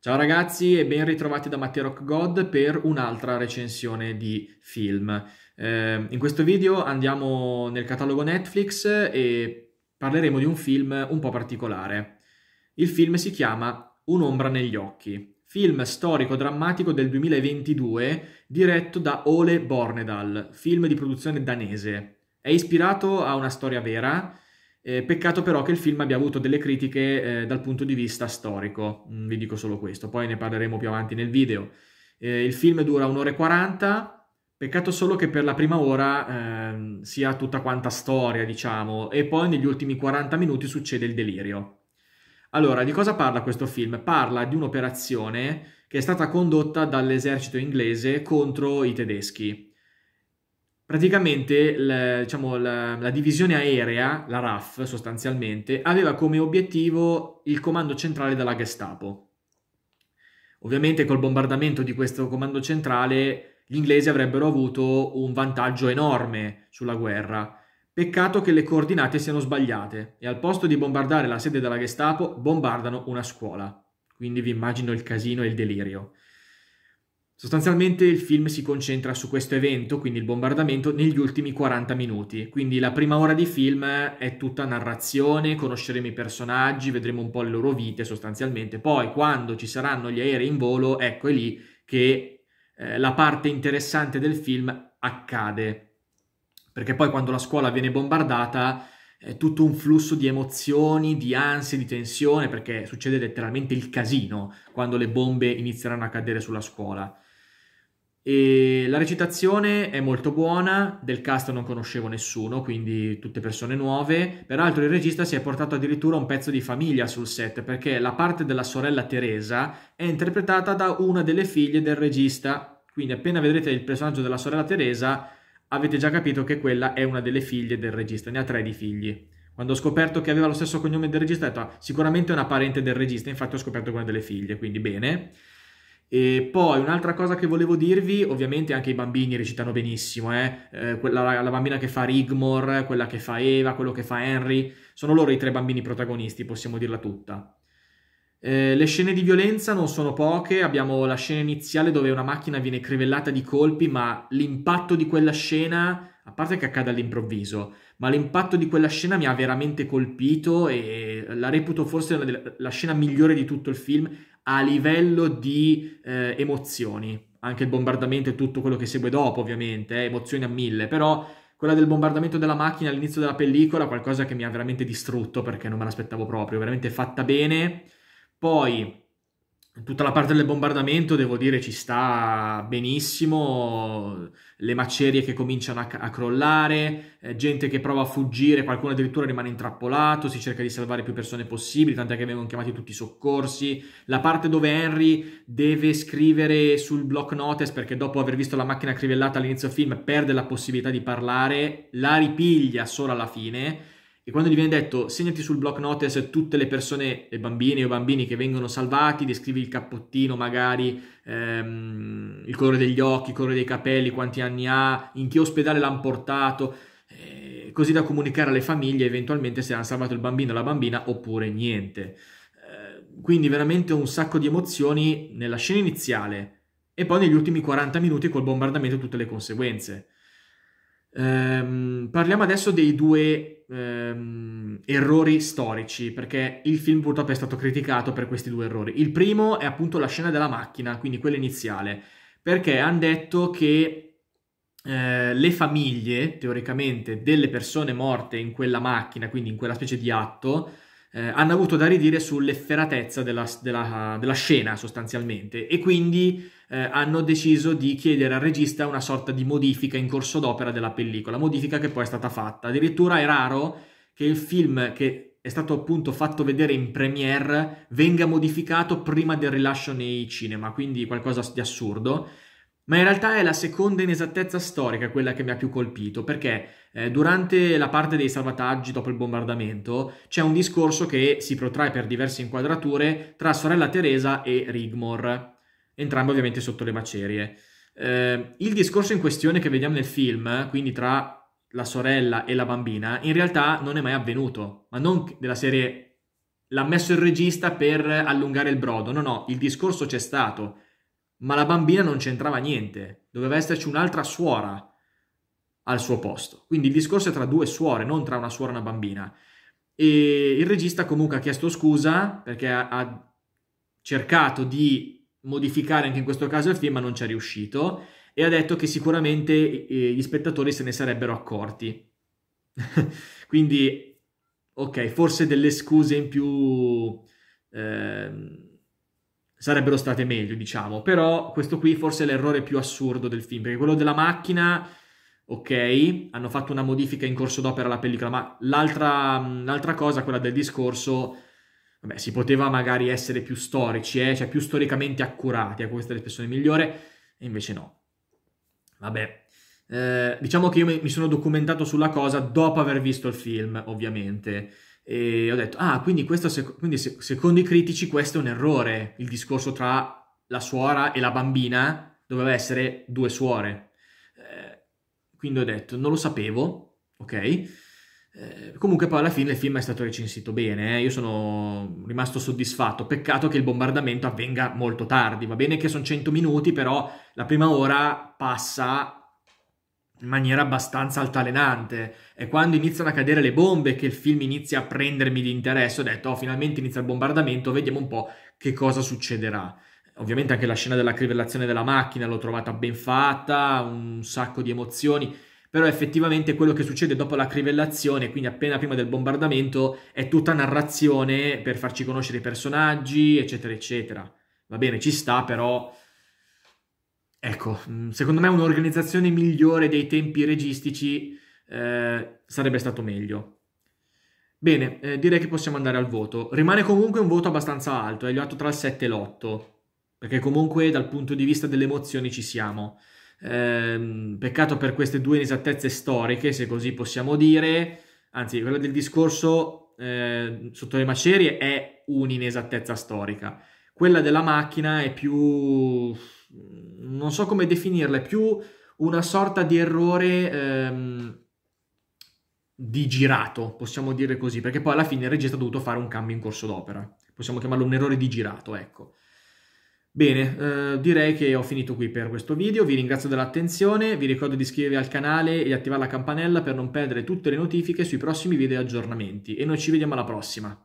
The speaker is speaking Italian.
Ciao ragazzi e ben ritrovati da Matteo Rock God per un'altra recensione di film. Eh, in questo video andiamo nel catalogo Netflix e parleremo di un film un po' particolare. Il film si chiama Un'ombra negli occhi, film storico-drammatico del 2022 diretto da Ole Bornedal, film di produzione danese. È ispirato a una storia vera eh, peccato però che il film abbia avuto delle critiche eh, dal punto di vista storico, mm, vi dico solo questo, poi ne parleremo più avanti nel video. Eh, il film dura un'ora e 40, peccato solo che per la prima ora ehm, sia tutta quanta storia, diciamo, e poi negli ultimi 40 minuti succede il delirio. Allora, di cosa parla questo film? Parla di un'operazione che è stata condotta dall'esercito inglese contro i tedeschi Praticamente l, diciamo, la, la, divisione aerea, la RAF sostanzialmente, aveva come obiettivo il comando centrale della Gestapo. Ovviamente col bombardamento di questo comando centrale gli inglesi avrebbero avuto un vantaggio enorme sulla guerra. Peccato che le coordinate siano sbagliate e al posto di bombardare la sede della Gestapo bombardano una scuola. Quindi vi immagino il casino e il delirio. Sostanzialmente il film si concentra su questo evento, quindi il bombardamento, negli ultimi 40 minuti. Quindi la prima ora di film è tutta narrazione, conosceremo i personaggi, vedremo un po' le loro vite sostanzialmente. Poi quando ci saranno gli aerei in volo, ecco è lì che eh, la parte interessante del film accade. Perché poi quando la scuola viene bombardata è tutto un flusso di emozioni, di ansie, di tensione, perché succede letteralmente il casino quando le bombe inizieranno a cadere sulla scuola. E la recitazione è molto buona, del cast non conoscevo nessuno, quindi tutte persone nuove. Peraltro il regista si è portato addirittura un pezzo di famiglia sul set, perché la parte della sorella Teresa è interpretata da una delle figlie del regista. Quindi appena vedrete il personaggio della sorella Teresa, avete già capito che quella è una delle figlie del regista, ne ha tre di figli. Quando ho scoperto che aveva lo stesso cognome del regista, ho detto ah, sicuramente è una parente del regista, infatti ho scoperto che è una delle figlie, quindi bene. E poi un'altra cosa che volevo dirvi, ovviamente anche i bambini recitano benissimo, eh? Eh, quella, la bambina che fa Rigmore, quella che fa Eva, quello che fa Henry, sono loro i tre bambini protagonisti, possiamo dirla tutta. Eh, le scene di violenza non sono poche, abbiamo la scena iniziale dove una macchina viene crivellata di colpi, ma l'impatto di quella scena, a parte che accade all'improvviso, ma l'impatto di quella scena mi ha veramente colpito e la reputo forse delle, la scena migliore di tutto il film a livello di eh, emozioni. Anche il bombardamento e tutto quello che segue dopo, ovviamente, eh, emozioni a mille, però quella del bombardamento della macchina all'inizio della pellicola, qualcosa che mi ha veramente distrutto perché non me l'aspettavo proprio, veramente fatta bene. Poi Tutta la parte del bombardamento, devo dire, ci sta benissimo, le macerie che cominciano a, a crollare, eh, gente che prova a fuggire, qualcuno addirittura rimane intrappolato, si cerca di salvare più persone possibili, tant'è che vengono chiamati tutti i soccorsi. La parte dove Henry deve scrivere sul block notice, perché dopo aver visto la macchina crivellata all'inizio film perde la possibilità di parlare, la ripiglia solo alla fine e quando gli viene detto segnati sul block notice tutte le persone, le bambine o bambini che vengono salvati, descrivi il cappottino magari, ehm, il colore degli occhi, il colore dei capelli, quanti anni ha, in che ospedale l'hanno portato, eh, così da comunicare alle famiglie eventualmente se hanno salvato il bambino o la bambina oppure niente. Eh, quindi veramente un sacco di emozioni nella scena iniziale e poi negli ultimi 40 minuti col bombardamento e tutte le conseguenze. Eh, parliamo adesso dei due ehm, errori storici, perché il film purtroppo è stato criticato per questi due errori. Il primo è appunto la scena della macchina, quindi quella iniziale, perché hanno detto che eh, le famiglie, teoricamente, delle persone morte in quella macchina, quindi in quella specie di atto, eh, hanno avuto da ridire sull'efferatezza della, della, della scena sostanzialmente e quindi eh, hanno deciso di chiedere al regista una sorta di modifica in corso d'opera della pellicola, modifica che poi è stata fatta. Addirittura è raro che il film che è stato appunto fatto vedere in premiere venga modificato prima del rilascio nei cinema, quindi qualcosa di assurdo. Ma in realtà è la seconda inesattezza storica quella che mi ha più colpito, perché eh, durante la parte dei salvataggi dopo il bombardamento c'è un discorso che si protrae per diverse inquadrature tra sorella Teresa e Rigmore, entrambe ovviamente sotto le macerie. Eh, il discorso in questione che vediamo nel film, quindi tra la sorella e la bambina, in realtà non è mai avvenuto, ma non della serie l'ha messo il regista per allungare il brodo, no no, il discorso c'è stato, ma la bambina non c'entrava niente, doveva esserci un'altra suora al suo posto. Quindi il discorso è tra due suore, non tra una suora e una bambina. E il regista comunque ha chiesto scusa perché ha, ha cercato di modificare anche in questo caso il film, ma non ci è riuscito e ha detto che sicuramente eh, gli spettatori se ne sarebbero accorti. Quindi, ok, forse delle scuse in più eh, sarebbero state meglio, diciamo, però questo qui forse è l'errore più assurdo del film, perché quello della macchina ok, hanno fatto una modifica in corso d'opera alla pellicola, ma l'altra, l'altra cosa, quella del discorso, vabbè, si poteva magari essere più storici, eh? cioè più storicamente accurati, ecco questa è l'espressione migliore, e invece no. Vabbè, eh, diciamo che io mi sono documentato sulla cosa dopo aver visto il film, ovviamente, e ho detto, ah, quindi, sec- quindi se- secondo i critici questo è un errore, il discorso tra la suora e la bambina doveva essere due suore. Eh, quindi ho detto, non lo sapevo, ok? Eh, comunque poi alla fine il film è stato recensito bene, eh. io sono rimasto soddisfatto, peccato che il bombardamento avvenga molto tardi, va bene che sono 100 minuti, però la prima ora passa in maniera abbastanza altalenante. È quando iniziano a cadere le bombe che il film inizia a prendermi di interesse. Ho detto, oh, finalmente inizia il bombardamento, vediamo un po' che cosa succederà. Ovviamente anche la scena della crivellazione della macchina l'ho trovata ben fatta, un sacco di emozioni però effettivamente quello che succede dopo la crivellazione, quindi appena prima del bombardamento, è tutta narrazione per farci conoscere i personaggi, eccetera, eccetera. Va bene, ci sta, però... Ecco, mm, secondo me un'organizzazione migliore dei tempi registici eh, sarebbe stato meglio. Bene, eh, direi che possiamo andare al voto. Rimane comunque un voto abbastanza alto, è eh, gli 8 tra il 7 e l'8, perché comunque dal punto di vista delle emozioni ci siamo. Ehm, peccato per queste due inesattezze storiche, se così possiamo dire. Anzi, quella del discorso eh, sotto le macerie è un'inesattezza storica. Quella della macchina è più... non so come definirla, è più una sorta di errore... Ehm, di girato, possiamo dire così, perché poi alla fine il regista ha dovuto fare un cambio in corso d'opera. Possiamo chiamarlo un errore di girato, ecco. Bene, eh, direi che ho finito qui per questo video, vi ringrazio dell'attenzione, vi ricordo di iscrivervi al canale e attivare la campanella per non perdere tutte le notifiche sui prossimi video e aggiornamenti e noi ci vediamo alla prossima.